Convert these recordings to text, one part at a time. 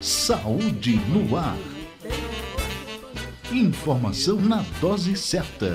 Saúde no ar. Informação na dose certa.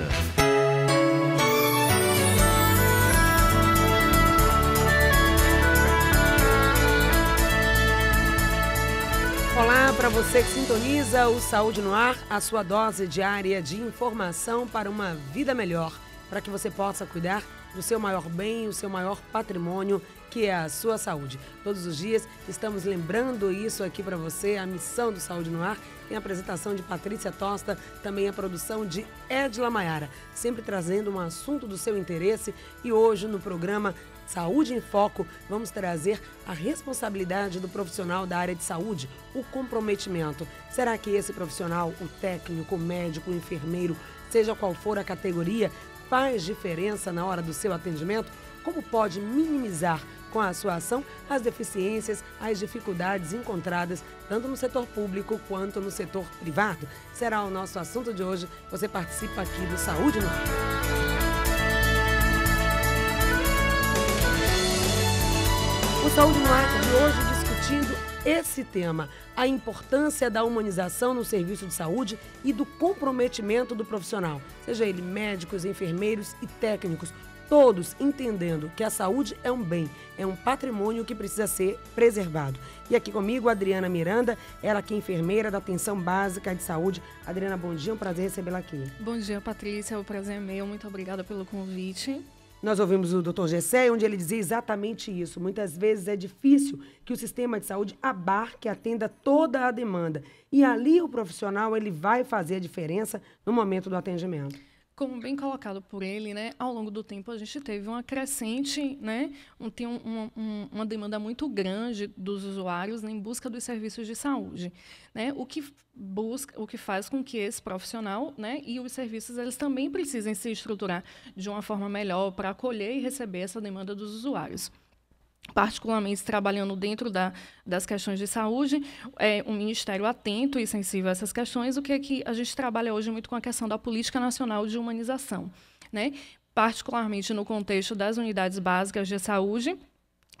Olá para você que sintoniza o Saúde no Ar, a sua dose diária de informação para uma vida melhor, para que você possa cuidar do seu maior bem, o seu maior patrimônio, que é a sua saúde. Todos os dias estamos lembrando isso aqui para você, a missão do Saúde no Ar. em a apresentação de Patrícia Tosta, também a produção de Edla Maiara, sempre trazendo um assunto do seu interesse. E hoje no programa Saúde em Foco, vamos trazer a responsabilidade do profissional da área de saúde, o comprometimento. Será que esse profissional, o técnico, o médico, o enfermeiro, seja qual for a categoria, faz diferença na hora do seu atendimento? Como pode minimizar com a sua ação as deficiências, as dificuldades encontradas tanto no setor público quanto no setor privado? Será o nosso assunto de hoje. Você participa aqui do Saúde no Ar. O Saúde no Ar de hoje, esse tema, a importância da humanização no serviço de saúde e do comprometimento do profissional, seja ele médicos, enfermeiros e técnicos, todos entendendo que a saúde é um bem, é um patrimônio que precisa ser preservado. E aqui comigo, Adriana Miranda, ela que é enfermeira da Atenção Básica de Saúde. Adriana, bom dia, um prazer recebê-la aqui. Bom dia, Patrícia, o é prazer é meu, muito obrigada pelo convite. Nós ouvimos o Dr. Gessé, onde ele dizia exatamente isso. Muitas vezes é difícil que o sistema de saúde abarque, atenda toda a demanda. E ali o profissional ele vai fazer a diferença no momento do atendimento como bem colocado por ele, né, ao longo do tempo a gente teve uma crescente, né, um, tem um, um, uma demanda muito grande dos usuários em busca dos serviços de saúde, né, o que busca, o que faz com que esse profissional, né, e os serviços eles também precisem se estruturar de uma forma melhor para acolher e receber essa demanda dos usuários particularmente trabalhando dentro da, das questões de saúde, é um ministério atento e sensível a essas questões, o que é que a gente trabalha hoje muito com a questão da política nacional de humanização, né? Particularmente no contexto das unidades básicas de saúde,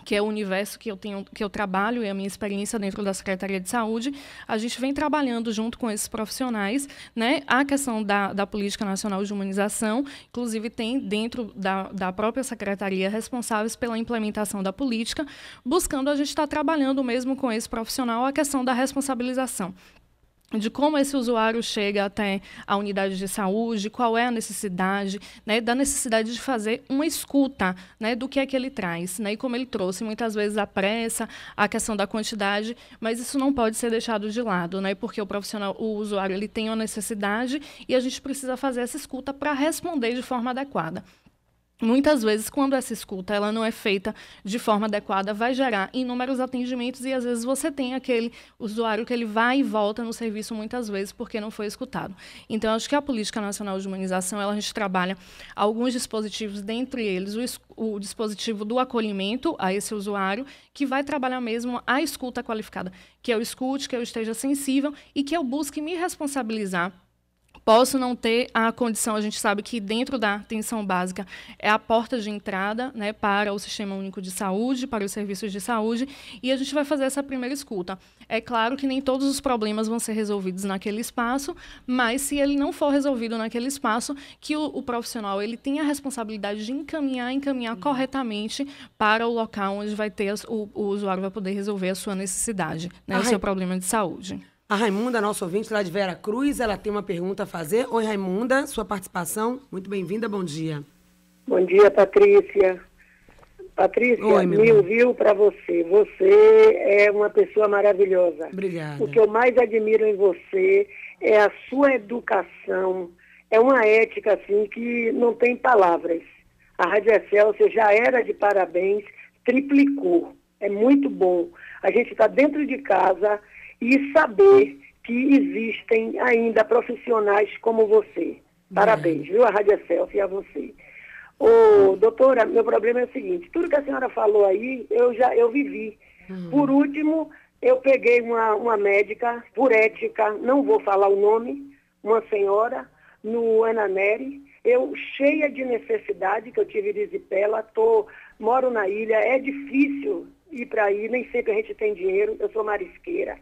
que é o universo que eu tenho, que eu trabalho e a minha experiência dentro da Secretaria de Saúde, a gente vem trabalhando junto com esses profissionais, né, a questão da, da política nacional de humanização, inclusive tem dentro da, da própria secretaria responsáveis pela implementação da política, buscando a gente estar tá trabalhando mesmo com esse profissional a questão da responsabilização de como esse usuário chega até a unidade de saúde, qual é a necessidade, né, da necessidade de fazer uma escuta né, do que é que ele traz. Né, e como ele trouxe, muitas vezes a pressa, a questão da quantidade, mas isso não pode ser deixado de lado, né, porque o profissional, o usuário, ele tem uma necessidade e a gente precisa fazer essa escuta para responder de forma adequada. Muitas vezes, quando essa escuta ela não é feita de forma adequada, vai gerar inúmeros atendimentos e às vezes você tem aquele usuário que ele vai e volta no serviço muitas vezes porque não foi escutado. Então, acho que a Política Nacional de Humanização, ela, a gente trabalha alguns dispositivos, dentre eles o, o dispositivo do acolhimento a esse usuário, que vai trabalhar mesmo a escuta qualificada, que eu escute, que eu esteja sensível e que eu busque me responsabilizar Posso não ter a condição, a gente sabe que dentro da atenção básica é a porta de entrada né, para o Sistema Único de Saúde, para os serviços de saúde, e a gente vai fazer essa primeira escuta. É claro que nem todos os problemas vão ser resolvidos naquele espaço, mas se ele não for resolvido naquele espaço, que o, o profissional ele tenha a responsabilidade de encaminhar, encaminhar uhum. corretamente para o local onde vai ter o, o usuário vai poder resolver a sua necessidade, né, o seu problema de saúde. A Raimunda, nossa ouvinte lá de Vera Cruz, ela tem uma pergunta a fazer. Oi, Raimunda, sua participação. Muito bem-vinda, bom dia. Bom dia, Patrícia. Patrícia, Oi, me ouviu para você. Você é uma pessoa maravilhosa. Obrigada. O que eu mais admiro em você é a sua educação. É uma ética, assim, que não tem palavras. A Rádio você já era de parabéns, triplicou. É muito bom. A gente está dentro de casa e saber que existem ainda profissionais como você. Parabéns, viu, a Rádio self e a você. Ô, doutora, meu problema é o seguinte, tudo que a senhora falou aí, eu já eu vivi. Uhum. Por último, eu peguei uma, uma médica, por ética, não vou falar o nome, uma senhora, no Ananeri, eu cheia de necessidade, que eu tive erisipela, tô, moro na ilha, é difícil ir para aí, nem sempre a gente tem dinheiro, eu sou marisqueira.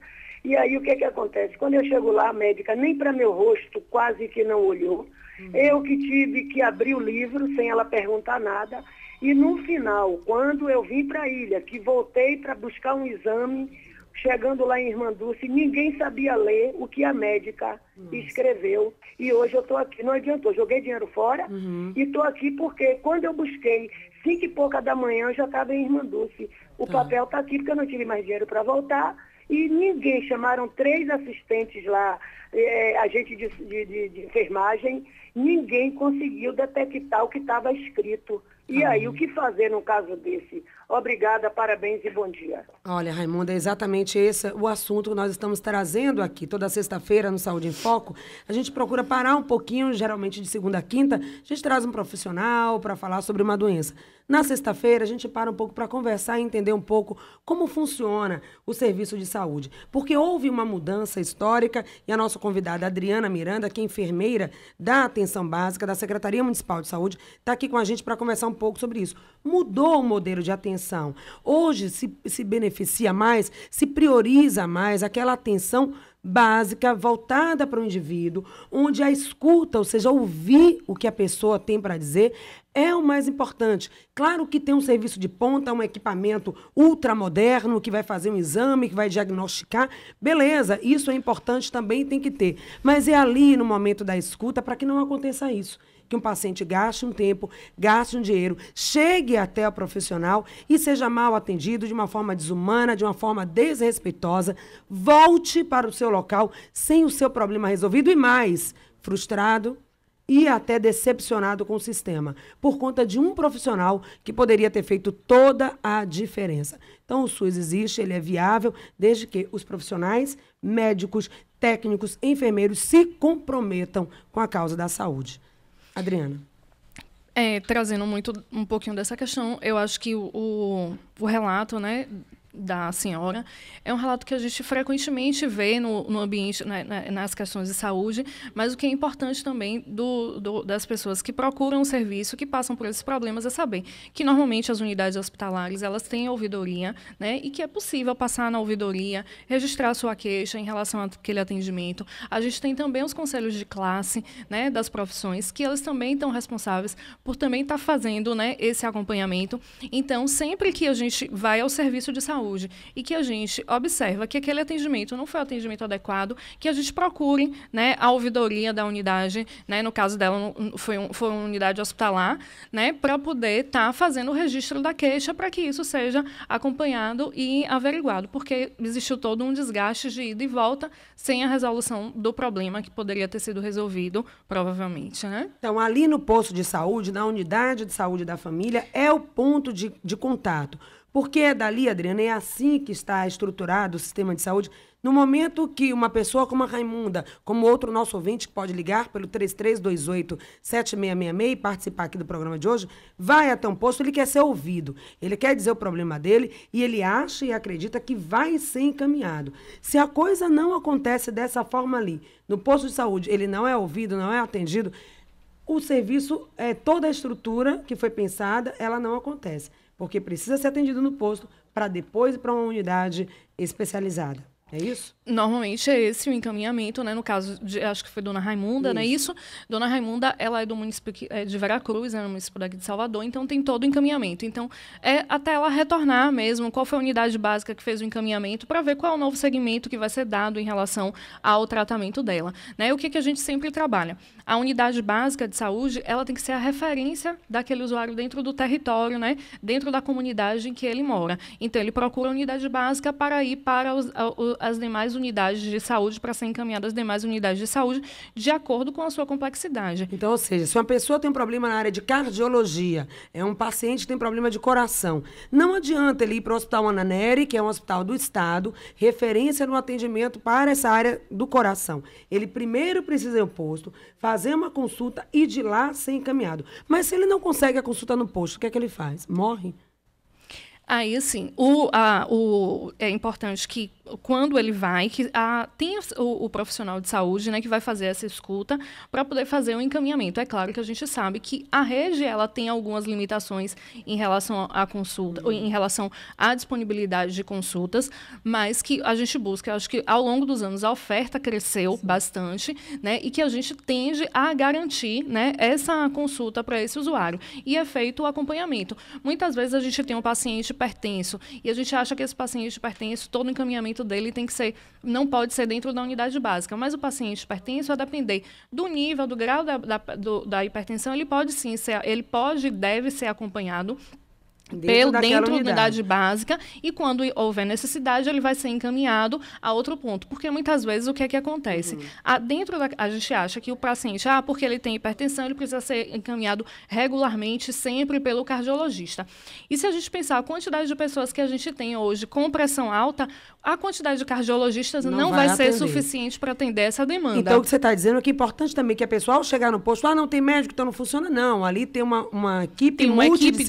E aí o que, é que acontece? Quando eu chego lá, a médica nem para meu rosto quase que não olhou. Uhum. Eu que tive que abrir o livro sem ela perguntar nada. E no final, quando eu vim para a ilha, que voltei para buscar um exame, chegando lá em Irmanduce, ninguém sabia ler o que a médica Nossa. escreveu. E hoje eu estou aqui. Não adiantou, joguei dinheiro fora uhum. e estou aqui porque quando eu busquei, cinco e pouca da manhã, eu já estava em Irmanduce. O tá. papel está aqui porque eu não tive mais dinheiro para voltar e ninguém. Chamaram três assistentes lá, é, agente de, de, de, enfermagem, ninguém conseguiu detectar o que estava escrito. E ah. aí, o que fazer num caso desse? Obrigada, parabéns e bom dia. Olha, Raimundo, é exatamente esse o assunto que nós estamos trazendo aqui. Toda sexta-feira no Saúde em Foco, a gente procura parar um pouquinho, geralmente de segunda a quinta, a gente traz um profissional para falar sobre uma doença. Na sexta-feira, a gente para um pouco para conversar e entender um pouco como funciona o serviço de saúde. Porque houve uma mudança histórica e a nossa convidada Adriana Miranda, que é enfermeira da atenção básica da Secretaria Municipal de Saúde, está aqui com a gente para conversar um pouco sobre isso. Mudou o modelo de atenção atenção. Hoje se, se beneficia mais, se prioriza mais aquela atenção básica voltada para o indivíduo, onde a escuta, ou seja, ouvir o que a pessoa tem para dizer, é o mais importante. Claro que tem um serviço de ponta, um equipamento ultramoderno que vai fazer um exame, que vai diagnosticar. Beleza, isso é importante também, tem que ter. Mas é ali no momento da escuta para que não aconteça isso que um paciente gaste um tempo, gaste um dinheiro, chegue até o profissional e seja mal atendido de uma forma desumana, de uma forma desrespeitosa, volte para o seu local sem o seu problema resolvido e mais, frustrado, e até decepcionado com o sistema, por conta de um profissional que poderia ter feito toda a diferença. Então, o SUS existe, ele é viável, desde que os profissionais, médicos, técnicos, enfermeiros se comprometam com a causa da saúde. Adriana. É, trazendo muito um pouquinho dessa questão, eu acho que o, o, o relato, né, da senhora é um relato que a gente frequentemente vê no, no ambiente, né, né, nas questões de saúde, mas o que é importante também do, do, das pessoas que procuram o serviço, que passam por esses problemas, é saber que normalmente as unidades hospitalares elas têm ouvidoria né, e que é possível passar na ouvidoria, registrar sua queixa em relação àquele atendimento. A gente tem também os conselhos de classe né, das profissões, que elas também estão responsáveis por também estar tá fazendo né, esse acompanhamento. Então, sempre que a gente vai ao serviço de saúde, saúde e que a gente observa que aquele atendimento não foi o atendimento adequado, que a gente procure né, a ouvidoria da unidade, né, no caso dela foi, um, foi uma unidade hospitalar, né, para poder estar tá fazendo o registro da queixa para que isso seja acompanhado e averiguado, porque existiu todo um desgaste de ida e volta sem a resolução do problema que poderia ter sido resolvido, provavelmente. Né? Então, ali no posto de saúde, na unidade de saúde da família, é o ponto de, de contato porque, é dali, Adriana, é assim que está estruturado o sistema de saúde. No momento que uma pessoa como a Raimunda, como outro nosso ouvinte que pode ligar pelo 3328-7666 e participar aqui do programa de hoje, vai até um posto, ele quer ser ouvido, ele quer dizer o problema dele e ele acha e acredita que vai ser encaminhado. Se a coisa não acontece dessa forma ali, no posto de saúde, ele não é ouvido, não é atendido, o serviço, é, toda a estrutura que foi pensada, ela não acontece porque precisa ser atendido no posto para depois ir para uma unidade especializada. É isso? Normalmente é esse o encaminhamento, né? No caso, de, acho que foi Dona Raimunda, né? isso. né? Isso. Dona Raimunda, ela é do município é de Veracruz, né? No município daqui de Salvador, então tem todo o encaminhamento. Então, é até ela retornar mesmo, qual foi a unidade básica que fez o encaminhamento, para ver qual é o novo segmento que vai ser dado em relação ao tratamento dela. Né? O que, que a gente sempre trabalha? A unidade básica de saúde, ela tem que ser a referência daquele usuário dentro do território, né? Dentro da comunidade em que ele mora. Então, ele procura a unidade básica para ir para os, a, as demais unidades de saúde para ser encaminhada às demais unidades de saúde de acordo com a sua complexidade. Então, ou seja, se uma pessoa tem um problema na área de cardiologia, é um paciente que tem problema de coração, não adianta ele ir para o Hospital Ananeri, que é um hospital do Estado, referência no atendimento para essa área do coração. Ele primeiro precisa ir ao posto, fazer uma consulta e de lá ser encaminhado. Mas se ele não consegue a consulta no posto, o que é que ele faz? Morre? Aí, sim, o, a, o, é importante que quando ele vai, que a, tem o, o, profissional de saúde, né, que vai fazer essa escuta para poder fazer o um encaminhamento. É claro que a gente sabe que a rede ela tem algumas limitações em relação à consulta, uhum. em relação à disponibilidade de consultas, mas que a gente busca, eu acho que ao longo dos anos a oferta cresceu Sim. bastante, né, e que a gente tende a garantir, né, essa consulta para esse usuário e é feito o acompanhamento. Muitas vezes a gente tem um paciente hipertenso e a gente acha que esse paciente hipertenso todo encaminhamento tratamento dele tem que ser, não pode ser dentro da unidade básica, mas o paciente hipertenso, a depender do nível, do grau da, da, do, da hipertensão, ele pode sim ser, ele pode e deve ser acompanhado Dentro, dentro da unidade. unidade. básica e quando houver necessidade ele vai ser encaminhado a outro ponto porque muitas vezes o que é que acontece uhum. a, dentro da, a gente acha que o paciente ah porque ele tem hipertensão ele precisa ser encaminhado regularmente sempre pelo cardiologista e se a gente pensar a quantidade de pessoas que a gente tem hoje com pressão alta a quantidade de cardiologistas não, não vai, vai ser suficiente para atender essa demanda então o que você está dizendo é que é importante também que a pessoa ao chegar no posto ah não tem médico então não funciona não ali tem uma, uma equipe tem uma multidisciplinar equipe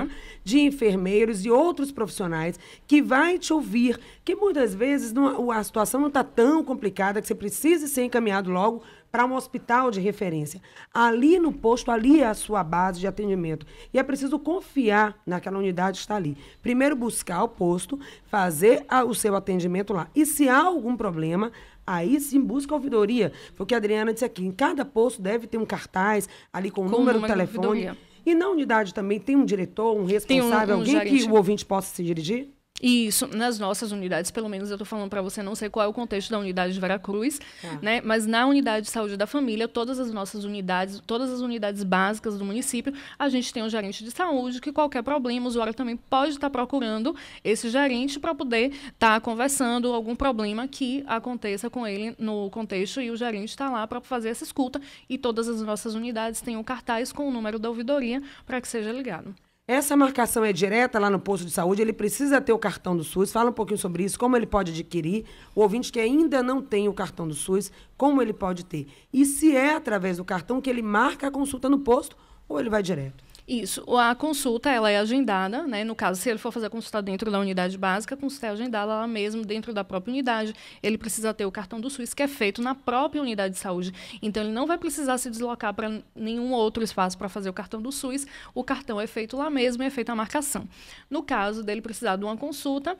disciplinar de enfermeiros e outros profissionais que vai te ouvir, que muitas vezes não, é, a situação não está tão complicada que você precisa ser encaminhado logo para um hospital de referência. Ali no posto, ali é a sua base de atendimento. E é preciso confiar naquela unidade que está ali. Primeiro buscar o posto, fazer a, o seu atendimento lá. E se há algum problema, aí sim busca a ouvidoria. Foi o que a Adriana disse aqui. Em cada posto deve ter um cartaz ali com, o número do telefone. E na unidade também tem um diretor, um responsável, um, um alguém gerente. que o ouvinte possa se dirigir? Isso, nas nossas unidades, pelo menos eu estou falando para você, não sei qual é o contexto da unidade de Veracruz, Cruz tá. né? Mas na unidade de saúde da família, todas as nossas unidades, todas as unidades básicas do município, a gente tem um gerente de saúde que qualquer problema, o usuário também pode estar tá procurando esse gerente para poder estar tá conversando algum problema que aconteça com ele no contexto e o gerente está lá para fazer essa escuta e todas as nossas unidades têm um cartaz com o número da ouvidoria para que seja ligado. Essa marcação é direta lá no posto de saúde, ele precisa ter o cartão do SUS. Fala um pouquinho sobre isso, como ele pode adquirir. O ouvinte que ainda não tem o cartão do SUS, como ele pode ter. E se é através do cartão que ele marca a consulta no posto ou ele vai direto? Isso. A consulta ela é agendada, né? No caso, se ele for fazer a consulta dentro da unidade básica, a consulta é agendada lá mesmo, dentro da própria unidade. Ele precisa ter o cartão do SUS, que é feito na própria unidade de saúde. Então, ele não vai precisar se deslocar para nenhum outro espaço para fazer o cartão do SUS. O cartão é feito lá mesmo e é feita a marcação. No caso dele precisar de uma consulta,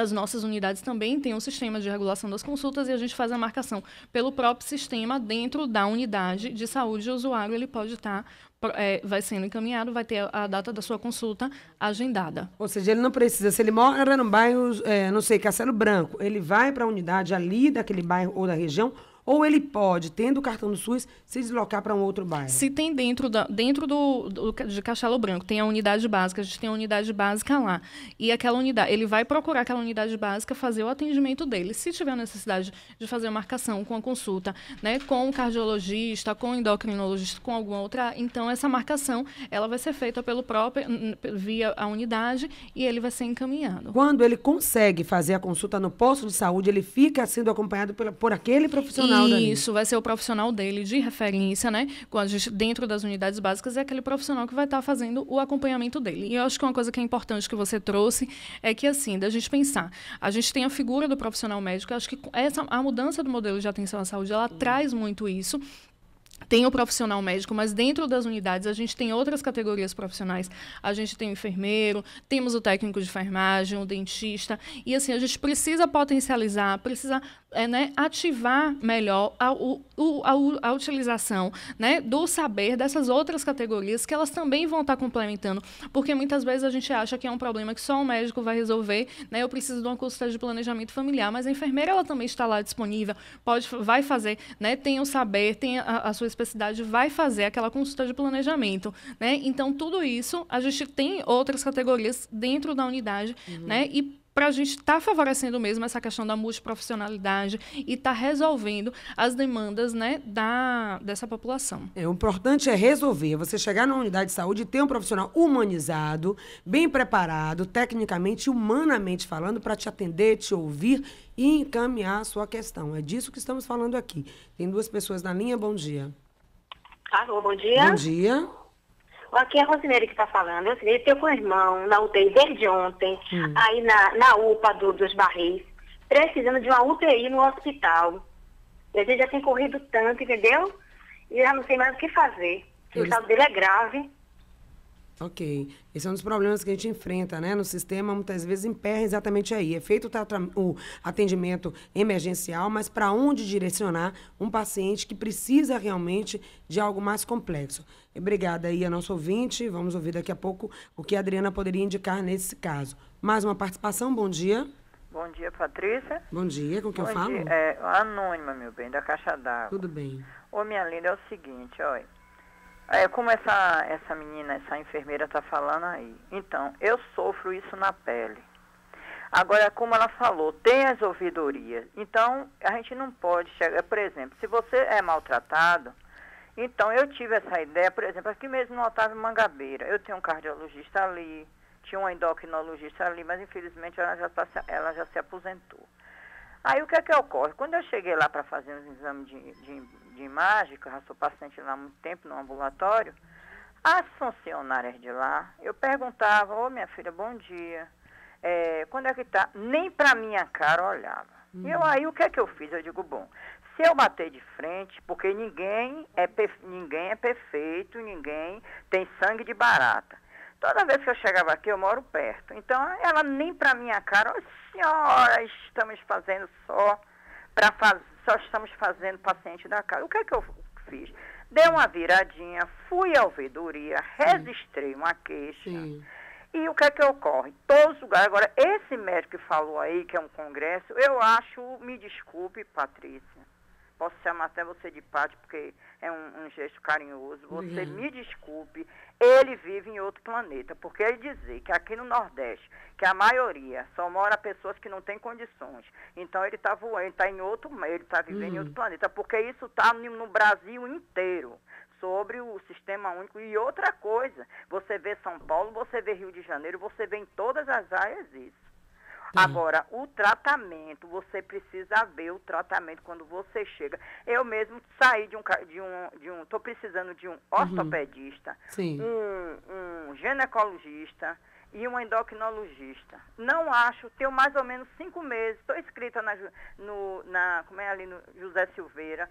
as nossas unidades também têm um sistema de regulação das consultas e a gente faz a marcação pelo próprio sistema dentro da unidade de saúde. O usuário ele pode estar tá, é, vai sendo encaminhado, vai ter a data da sua consulta agendada. Ou seja, ele não precisa, se ele mora no bairro, é, não sei, Castelo Branco, ele vai para a unidade ali daquele bairro ou da região ou ele pode, tendo o cartão do SUS, se deslocar para um outro bairro? Se tem dentro, da, dentro do, do, de Castelo Branco, tem a unidade básica, a gente tem a unidade básica lá. E aquela unidade, ele vai procurar aquela unidade básica, fazer o atendimento dele. Se tiver necessidade de fazer a marcação com a consulta, né, com o cardiologista, com o endocrinologista, com alguma outra, então essa marcação ela vai ser feita pelo próprio via a unidade e ele vai ser encaminhado. Quando ele consegue fazer a consulta no posto de saúde, ele fica sendo acompanhado por, por aquele profissional profissional dali. Isso, vai ser o profissional dele de referência, né? Com a gente, dentro das unidades básicas, é aquele profissional que vai estar tá fazendo o acompanhamento dele. E eu acho que uma coisa que é importante que você trouxe é que, assim, da gente pensar, a gente tem a figura do profissional médico, eu acho que essa, a mudança do modelo de atenção à saúde, ela hum. traz muito isso, tem o profissional médico, mas dentro das unidades a gente tem outras categorias profissionais. A gente tem o enfermeiro, temos o técnico de enfermagem, o dentista. E assim, a gente precisa potencializar, precisa é, né, ativar melhor a, o, a, a utilização né, do saber dessas outras categorias que elas também vão estar complementando. Porque muitas vezes a gente acha que é um problema que só o médico vai resolver. Né, eu preciso de uma consulta de planejamento familiar, mas a enfermeira ela também está lá disponível, pode, vai fazer, né, tem o saber, tem as a sua especificidade vai fazer aquela consulta de planejamento, né? Então tudo isso a gente tem outras categorias dentro da unidade, uhum. né? E para a gente estar tá favorecendo mesmo essa questão da multiprofissionalidade e estar tá resolvendo as demandas né, da, dessa população. É, o importante é resolver. Você chegar na unidade de saúde e ter um profissional humanizado, bem preparado, tecnicamente, humanamente falando, para te atender, te ouvir e encaminhar a sua questão. É disso que estamos falando aqui. Tem duas pessoas na linha. Bom dia. Alô, bom dia. Bom dia. Aqui é a Rosineira que está falando. Eu sei, com o irmão na UTI desde ontem, hum. aí na, na UPA do, dos Barris, precisando de uma UTI no hospital. E a gente já tem corrido tanto, entendeu? E já não sei mais o que fazer. O estado dele é grave. Ok. Esse é um dos problemas que a gente enfrenta, né? No sistema, muitas vezes, emperra exatamente aí. É feito o atendimento emergencial, mas para onde direcionar um paciente que precisa realmente de algo mais complexo. Obrigada aí a nosso ouvinte. Vamos ouvir daqui a pouco o que a Adriana poderia indicar nesse caso. Mais uma participação, bom dia. Bom dia, Patrícia. Bom dia, com quem eu falo? Dia. É, anônima, meu bem, da Caixa d'Água. Tudo bem. Ô, minha linda, é o seguinte, olha. É, como essa, essa menina, essa enfermeira está falando aí. Então, eu sofro isso na pele. Agora, como ela falou, tem as ouvidorias. Então, a gente não pode chegar. Por exemplo, se você é maltratado, então, eu tive essa ideia, por exemplo, aqui mesmo no Otávio Mangabeira. Eu tenho um cardiologista ali, tinha uma endocrinologista ali, mas infelizmente ela já, tá, ela já se aposentou. Aí o que é que ocorre? Quando eu cheguei lá para fazer um exame de, de, de imagem, que eu já sou paciente lá há muito tempo no ambulatório, as funcionárias de lá, eu perguntava, ô oh, minha filha, bom dia. É, quando é que tá? Nem para minha cara olhava. E Eu uhum. aí o que é que eu fiz? Eu digo, bom, se eu bater de frente, porque ninguém é, ninguém é perfeito, ninguém tem sangue de barata. Toda vez que eu chegava aqui, eu moro perto. Então, ela nem para minha cara, oh, senhora, estamos fazendo só para faz... só estamos fazendo paciente da casa. O que é que eu fiz? Dei uma viradinha, fui à ouvidoria, registrei uma queixa. Sim. E o que é que ocorre? Todos os lugares. Agora, esse médico que falou aí, que é um congresso, eu acho, me desculpe, Patrícia, posso chamar até você de Pati, porque é um, um, gesto carinhoso. Uhum. Você uhum. me desculpe, ele vive em outro planeta, porque ele dizer que aqui no Nordeste, que a maioria só mora pessoas que não têm condições, então ele está voando, está em outro meio, ele está vivendo uhum. em outro planeta, porque isso está no Brasil inteiro sobre o sistema único. E outra coisa, você vê São Paulo, você vê Rio de Janeiro, você vê em todas as áreas isso. Agora, o tratamento, você precisa ver o tratamento quando você chega. Eu mesmo saí de um de um de um, tô precisando de um uhum. ortopedista, uhum. um, um ginecologista e um endocrinologista. Não acho, tenho mais ou menos cinco meses, estou inscrita na, no, na, como é ali, no José Silveira,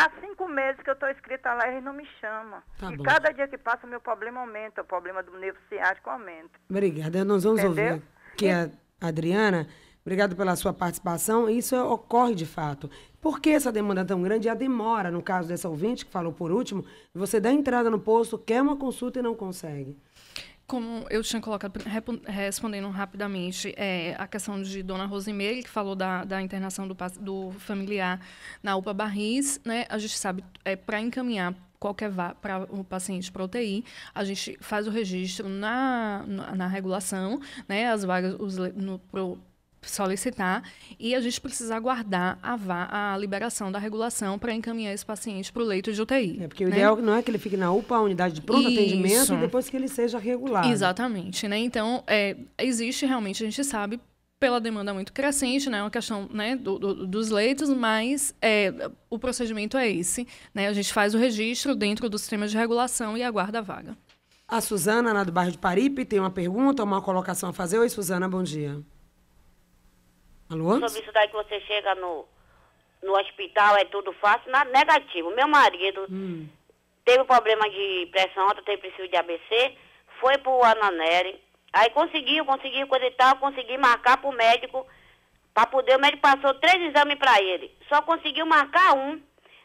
Há cinco meses que eu estou escrita lá, ele não me chama Tá e bom. cada dia que passa, meu problema aumenta, o problema do nervo ciático aumenta. Obrigada, nós vamos Entendeu? ouvir. Que é e... a Adriana, obrigado pela sua participação. Isso ocorre de fato. Por que essa demanda tão grande? E a demora, no caso dessa ouvinte que falou por último, você dá entrada no posto, quer uma consulta e não consegue como eu tinha colocado, respondendo rapidamente, é, a questão de Dona Rosimeire, que falou da, da internação do, do, familiar na UPA Barris, né, a gente sabe, é, para encaminhar qualquer vá para o paciente para UTI, a gente faz o registro na, na, na regulação, né, as vagas no, solicitar e a gente precisa aguardar a, a liberação da regulação para encaminhar esse paciente para o leito de UTI. É porque né? o ideal não é que ele fique na UPA, a unidade de pronto Isso. atendimento, e depois que ele seja regulado. Exatamente, né? Então, é, existe realmente, a gente sabe pela demanda muito crescente, né, é uma questão né, do, do, dos leitos, mas é, o procedimento é esse. Né, a gente faz o registro dentro do sistema de regulação e aguarda a vaga. A Suzana, lá do bairro de Paripe, tem uma pergunta, uma colocação a fazer. Oi, Suzana, bom dia. Alô? Sobre isso daí que você chega no, no hospital, é tudo fácil. Na, negativo. Meu marido hum. teve problema de pressão alta, teve princípio de ABC, foi para o Ananeri, Aí conseguiu, conseguiu, coisa e tal, consegui marcar pro médico, para poder, o médico passou três exames para ele. Só conseguiu marcar um.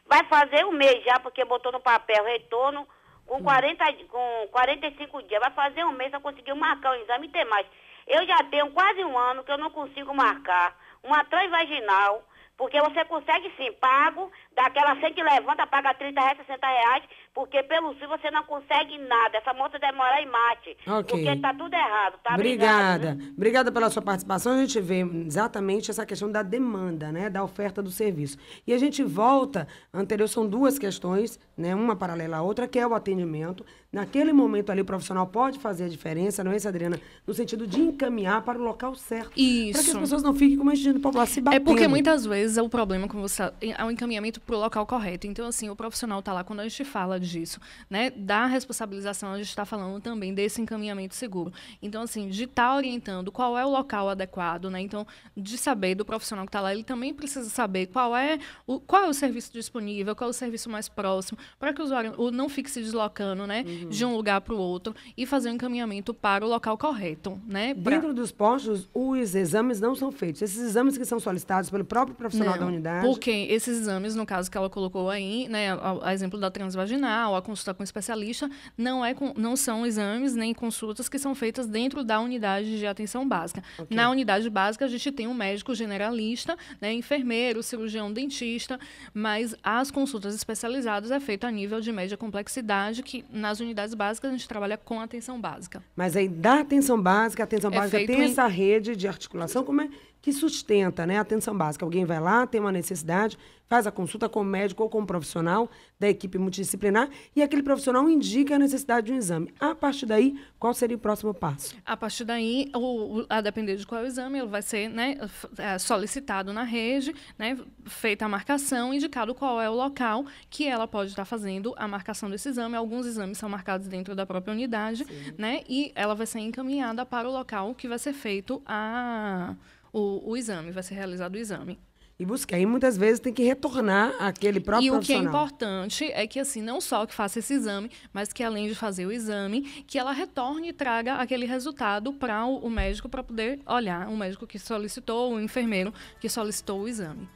Vai fazer um mês já, porque botou no papel retorno com, 40, hum. com 45 dias. Vai fazer um mês, só conseguiu marcar o um exame e tem mais. Eu já tenho quase um ano que eu não consigo marcar uma transvaginal, porque você consegue sim, pago, daquela 100 que levanta, paga 30 reais, 60 reais, porque pelo SUS você não consegue nada. Essa moto demora e mate. Okay. Porque está tudo errado, tá? Obrigada. Obrigada, né? Obrigada pela sua participação. A gente vê exatamente essa questão da demanda, né? Da oferta do serviço. E a gente volta, anterior são duas questões, né? Uma paralela à outra, que é o atendimento. Naquele momento ali, o profissional pode fazer a diferença, não é isso, Adriana? No sentido de encaminhar para o local certo. Isso. Para que as pessoas não fiquem, com a gente popular, se batendo. É porque muitas vezes é o problema com você, é o encaminhamento para o local correto. Então, assim, o profissional está lá, quando a gente fala disso, né? Da responsabilização, a gente está falando também desse encaminhamento seguro. Então, assim, de estar tá orientando qual é o local adequado, né? Então, de saber do profissional que está lá, ele também precisa saber qual é o, qual é o serviço disponível, qual é o serviço mais próximo, para que o usuário não fique se deslocando, né? Uhum. De um lugar para o outro e fazer um encaminhamento para o local correto, né? Pra... Dentro dos postos, os exames não são feitos. Esses exames que são solicitados pelo próprio profissional não, da unidade. Porque esses exames, no caso que ela colocou aí, né? A, a exemplo da transvaginal profissional, a consulta com especialista, não, é com, não são exames nem consultas que são feitas dentro da unidade de atenção básica. Okay. Na unidade básica, a gente tem um médico generalista, né, enfermeiro, cirurgião dentista, mas as consultas especializadas é feita a nível de média complexidade, que nas unidades básicas a gente trabalha com atenção básica. Mas aí da atenção básica, a atenção é básica tem em... essa rede de articulação, como é? que sustenta né, a atenção básica. Alguém vai lá, tem uma necessidade, faz a consulta com o médico ou com o profissional da equipe multidisciplinar e aquele profissional indica a necessidade de um exame. A partir daí, qual seria o próximo passo? A partir daí, o, a depender de qual é exame, ele vai ser né, é, solicitado na rede, né, feita a marcação, indicado qual é o local que ela pode estar fazendo a marcação desse exame. Alguns exames são marcados dentro da própria unidade, né, e ela vai ser encaminhada para o local que vai ser feito a o, o exame, vai ser realizado o exame. E buscar. E muitas vezes tem que retornar aquele próprio E o que é importante é que, assim, não só que faça esse exame, mas que além de fazer o exame, que ela retorne e traga aquele resultado para o, o médico, para poder olhar, o médico que solicitou, o enfermeiro que solicitou o exame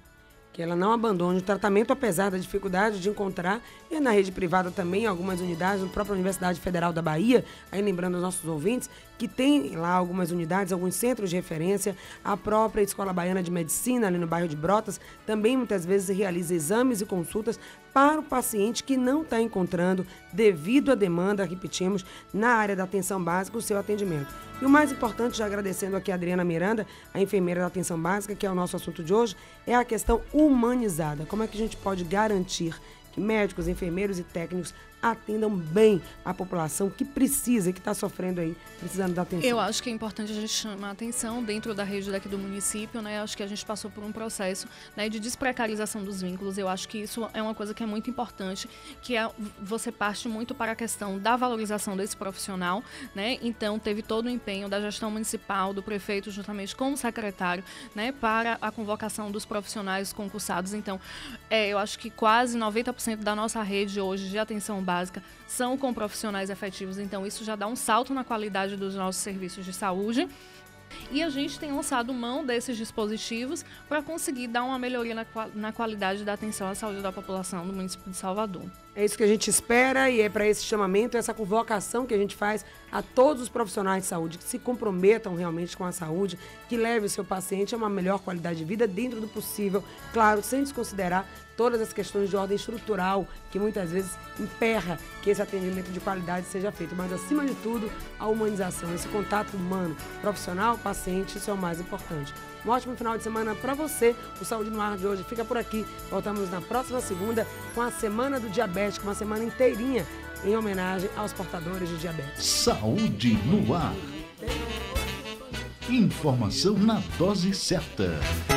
que ela não abandone o tratamento, apesar da dificuldade de encontrar, e na rede privada também, algumas unidades, no própria Universidade Federal da Bahia, aí lembrando aos nossos ouvintes, que tem lá algumas unidades, alguns centros de referência, a própria Escola Baiana de Medicina, ali no bairro de Brotas, também muitas vezes realiza exames e consultas para o paciente que não está encontrando, devido à demanda, repetimos, na área da atenção básica, o seu atendimento. E o mais importante, já agradecendo aqui a Adriana Miranda, a enfermeira da atenção básica, que é o nosso assunto de hoje, é a questão humanizada. Como é que a gente pode garantir que médicos, enfermeiros e técnicos atendam bem a população que precisa, que está sofrendo aí, precisando da atenção. Eu acho que é importante a gente chamar atenção dentro da rede daqui do município, né? Acho que a gente passou por um processo né, de desprecarização dos vínculos. Eu acho que isso é uma coisa que é muito importante, que é, você parte muito para a questão da valorização desse profissional, né? Então teve todo o empenho da gestão municipal, do prefeito, juntamente com o secretário, né, para a convocação dos profissionais concursados. Então, é, eu acho que quase 90% da nossa rede hoje de atenção básica são com profissionais efetivos, então isso já dá um salto na qualidade dos nossos serviços de saúde. E a gente tem lançado mão desses dispositivos para conseguir dar uma melhoria na, na qualidade da atenção à saúde da população do município de Salvador. É isso que a gente espera e é para esse chamamento, essa convocação que a gente faz a todos os profissionais de saúde que se comprometam realmente com a saúde, que leve o seu paciente a uma melhor qualidade de vida dentro do possível, claro, sem desconsiderar todas as questões de ordem estrutural que muitas vezes emperra que esse atendimento de qualidade seja feito, mas acima de tudo, a humanização, esse contato humano, profissional, paciente, isso é o mais importante. Um ótimo final de semana para você. O Saúde no Ar de hoje fica por aqui. Voltamos na próxima segunda com a Semana do Diabético, uma semana inteirinha em homenagem aos portadores de diabetes. Saúde no Ar. Informação na dose certa.